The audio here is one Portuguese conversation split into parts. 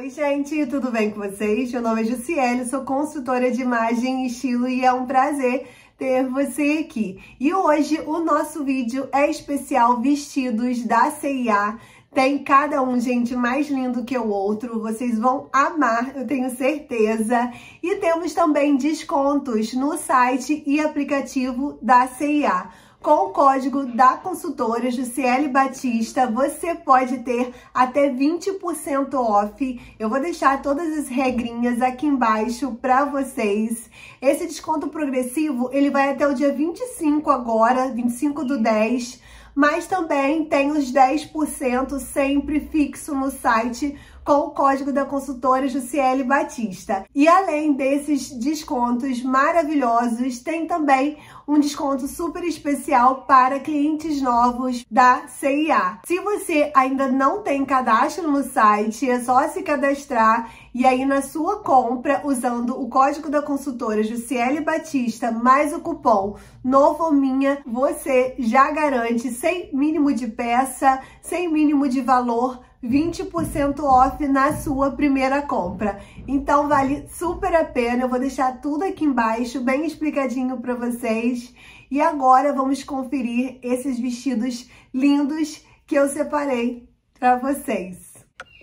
Oi, gente, tudo bem com vocês? Meu nome é Jussiele, sou consultora de imagem e estilo e é um prazer ter você aqui. E hoje o nosso vídeo é especial vestidos da CIA. Tem cada um, gente, mais lindo que o outro. Vocês vão amar, eu tenho certeza. E temos também descontos no site e aplicativo da CIA. Com o código da consultora Jussiele Batista, você pode ter até 20% off. Eu vou deixar todas as regrinhas aqui embaixo para vocês. Esse desconto progressivo, ele vai até o dia 25 agora, 25 do 10, mas também tem os 10% sempre fixo no site com o código da consultora Jussiele Batista. E além desses descontos maravilhosos, tem também um desconto super especial para clientes novos da CIA. Se você ainda não tem cadastro no site, é só se cadastrar e aí na sua compra, usando o código da consultora Jussiele Batista mais o cupom NOVOMINHA, você já garante sem mínimo de peça, sem mínimo de valor, 20% off na sua primeira compra. Então vale super a pena. Eu vou deixar tudo aqui embaixo bem explicadinho para vocês. E agora vamos conferir esses vestidos lindos que eu separei para vocês.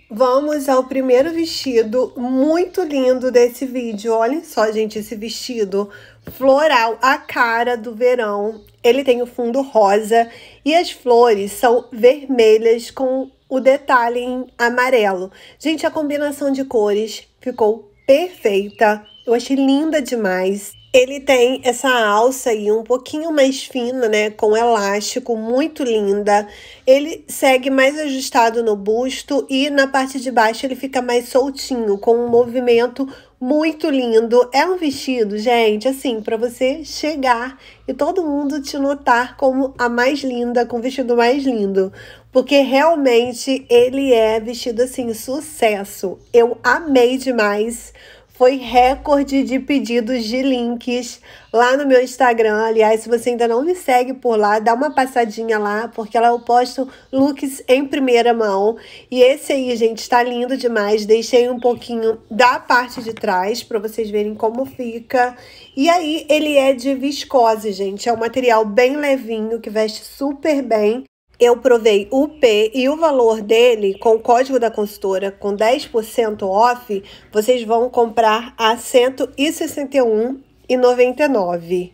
Vamos ao primeiro vestido muito lindo desse vídeo. Olhem só, gente, esse vestido floral, a cara do verão. Ele tem o fundo rosa e as flores são vermelhas com o detalhe em amarelo. Gente, a combinação de cores ficou perfeita. Eu achei linda demais. Ele tem essa alça aí um pouquinho mais fina, né? Com elástico, muito linda. Ele segue mais ajustado no busto e na parte de baixo ele fica mais soltinho, com um movimento muito lindo. É um vestido, gente, assim, para você chegar e todo mundo te notar como a mais linda, com o vestido mais lindo. Porque realmente ele é vestido assim, sucesso. Eu amei demais foi recorde de pedidos de links lá no meu Instagram. Aliás, se você ainda não me segue por lá, dá uma passadinha lá, porque lá eu posto looks em primeira mão. E esse aí, gente, está lindo demais. Deixei um pouquinho da parte de trás para vocês verem como fica. E aí, ele é de viscose, gente. É um material bem levinho, que veste super bem eu provei o P e o valor dele com o código da consultora com 10% off, vocês vão comprar a R$ 161,99.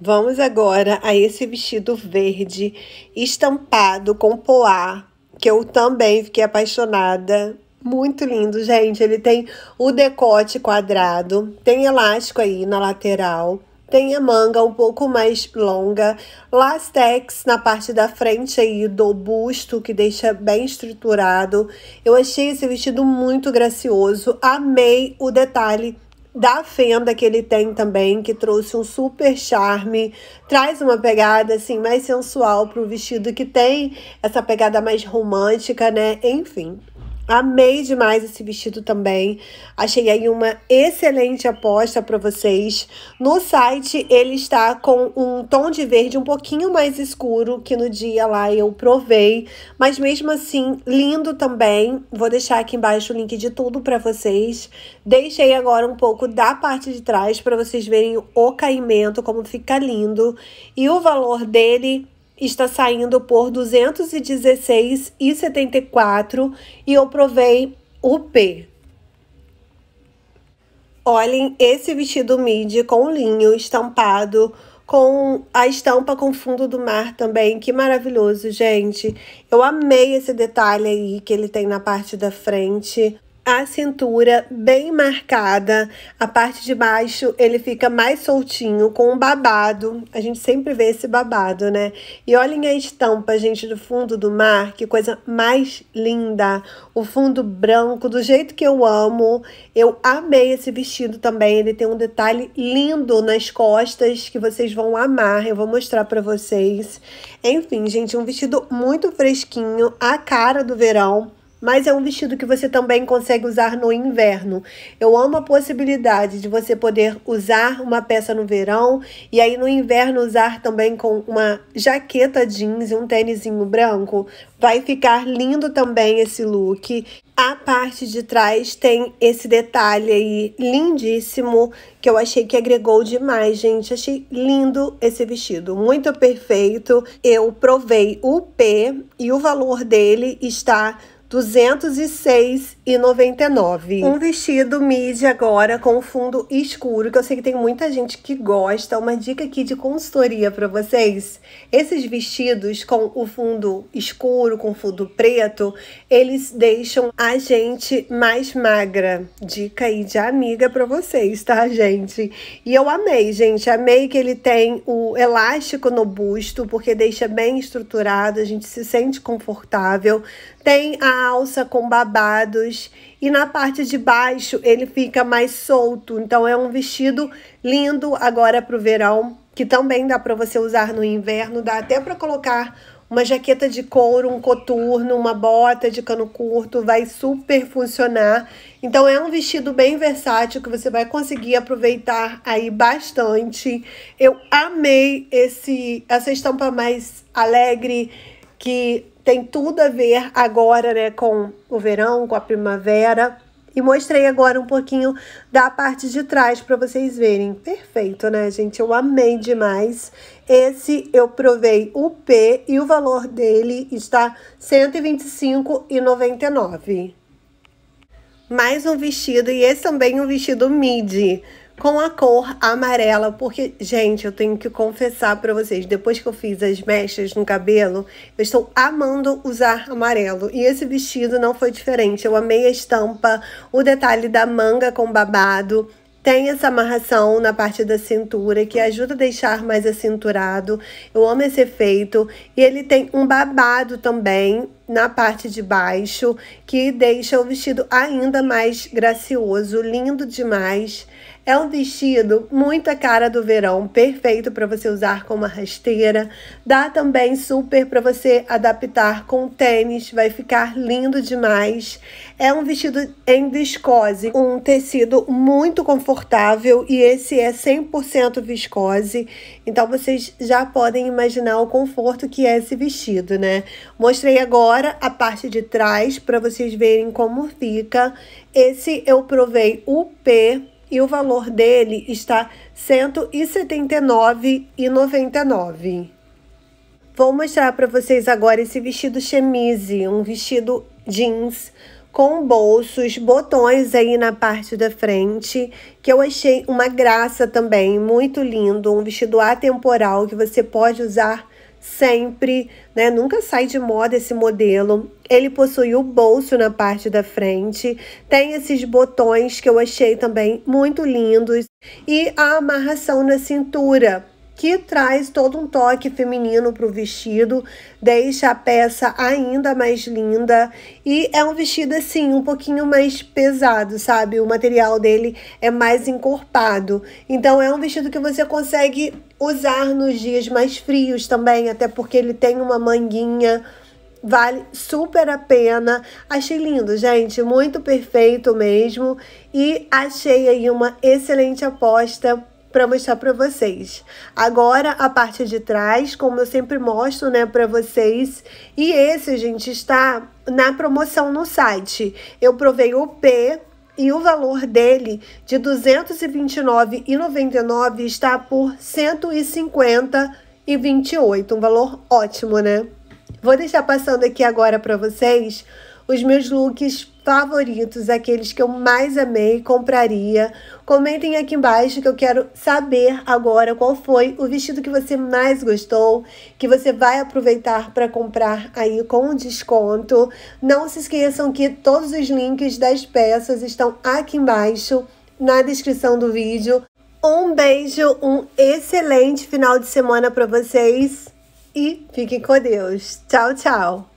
Vamos agora a esse vestido verde estampado com poá, que eu também fiquei apaixonada. Muito lindo, gente. Ele tem o decote quadrado, tem elástico aí na lateral tem a manga um pouco mais longa, lastex na parte da frente aí do busto, que deixa bem estruturado. Eu achei esse vestido muito gracioso, amei o detalhe da fenda que ele tem também, que trouxe um super charme, traz uma pegada assim mais sensual para o vestido que tem essa pegada mais romântica, né? Enfim, Amei demais esse vestido também. Achei aí uma excelente aposta para vocês. No site ele está com um tom de verde um pouquinho mais escuro que no dia lá eu provei, mas mesmo assim lindo também. Vou deixar aqui embaixo o link de tudo para vocês. Deixei agora um pouco da parte de trás para vocês verem o caimento como fica lindo e o valor dele está saindo por 216,74 e eu provei o P. Olhem esse vestido midi com linho estampado, com a estampa com fundo do mar também. Que maravilhoso, gente. Eu amei esse detalhe aí que ele tem na parte da frente a cintura bem marcada, a parte de baixo ele fica mais soltinho, com um babado. A gente sempre vê esse babado, né? E olhem a estampa, gente, do fundo do mar, que coisa mais linda! O fundo branco, do jeito que eu amo. Eu amei esse vestido também. Ele tem um detalhe lindo nas costas que vocês vão amar. Eu vou mostrar para vocês. Enfim, gente, um vestido muito fresquinho, a cara do verão mas é um vestido que você também consegue usar no inverno. Eu amo a possibilidade de você poder usar uma peça no verão e aí no inverno usar também com uma jaqueta jeans e um tênisinho branco. Vai ficar lindo também esse look. A parte de trás tem esse detalhe aí lindíssimo que eu achei que agregou demais, gente. Achei lindo esse vestido, muito perfeito. Eu provei o P e o valor dele está 206,99. Um vestido midi agora com fundo escuro, que eu sei que tem muita gente que gosta. Uma dica aqui de consultoria para vocês. Esses vestidos com o fundo escuro, com fundo preto, eles deixam a gente mais magra. Dica aí de amiga para vocês, tá, gente? E eu amei, gente. Amei que ele tem o elástico no busto, porque deixa bem estruturado, a gente se sente confortável. Tem a alça com babados e na parte de baixo ele fica mais solto. Então é um vestido lindo agora para o verão, que também dá para você usar no inverno, dá até para colocar uma jaqueta de couro, um coturno, uma bota de cano curto, vai super funcionar. Então é um vestido bem versátil que você vai conseguir aproveitar aí bastante. Eu amei esse essa estampa mais alegre que tem tudo a ver agora, né, com o verão, com a primavera. E mostrei agora um pouquinho da parte de trás para vocês verem. Perfeito, né, gente? Eu amei demais. Esse eu provei o P e o valor dele está R$ 125,99. Mais um vestido, e esse também é um vestido midi com a cor amarela, porque, gente, eu tenho que confessar para vocês, depois que eu fiz as mechas no cabelo, eu estou amando usar amarelo. E esse vestido não foi diferente. Eu amei a estampa, o detalhe da manga com babado, tem essa amarração na parte da cintura que ajuda a deixar mais acinturado. Eu amo esse efeito. E ele tem um babado também na parte de baixo que deixa o vestido ainda mais gracioso, lindo demais. É um vestido muito cara do verão, perfeito para você usar com uma rasteira. Dá também super para você adaptar com tênis, vai ficar lindo demais. É um vestido em viscose, um tecido muito confortável e esse é 100% viscose. Então vocês já podem imaginar o conforto que é esse vestido, né? Mostrei agora a parte de trás para vocês verem como fica. Esse eu provei o P e o valor dele está R$ 179,99. Vou mostrar para vocês agora esse vestido chemise, um vestido jeans com bolsos, botões aí na parte da frente, que eu achei uma graça também, muito lindo, um vestido atemporal que você pode usar sempre, né? Nunca sai de moda esse modelo. Ele possui o bolso na parte da frente, tem esses botões que eu achei também muito lindos e a amarração na cintura que traz todo um toque feminino para o vestido, deixa a peça ainda mais linda e é um vestido assim um pouquinho mais pesado, sabe? O material dele é mais encorpado, então é um vestido que você consegue usar nos dias mais frios também, até porque ele tem uma manguinha vale super a pena. Achei lindo, gente, muito perfeito mesmo e achei aí uma excelente aposta para mostrar para vocês. Agora a parte de trás, como eu sempre mostro, né, para vocês. E esse, gente, está na promoção no site. Eu provei o P e o valor dele de R$ 229,99 está por R$ 150,28. Um valor ótimo, né? Vou deixar passando aqui agora para vocês os meus looks favoritos, aqueles que eu mais amei, compraria. Comentem aqui embaixo que eu quero saber agora qual foi o vestido que você mais gostou, que você vai aproveitar para comprar aí com desconto. Não se esqueçam que todos os links das peças estão aqui embaixo na descrição do vídeo. Um beijo, um excelente final de semana para vocês e fiquem com Deus. Tchau, tchau.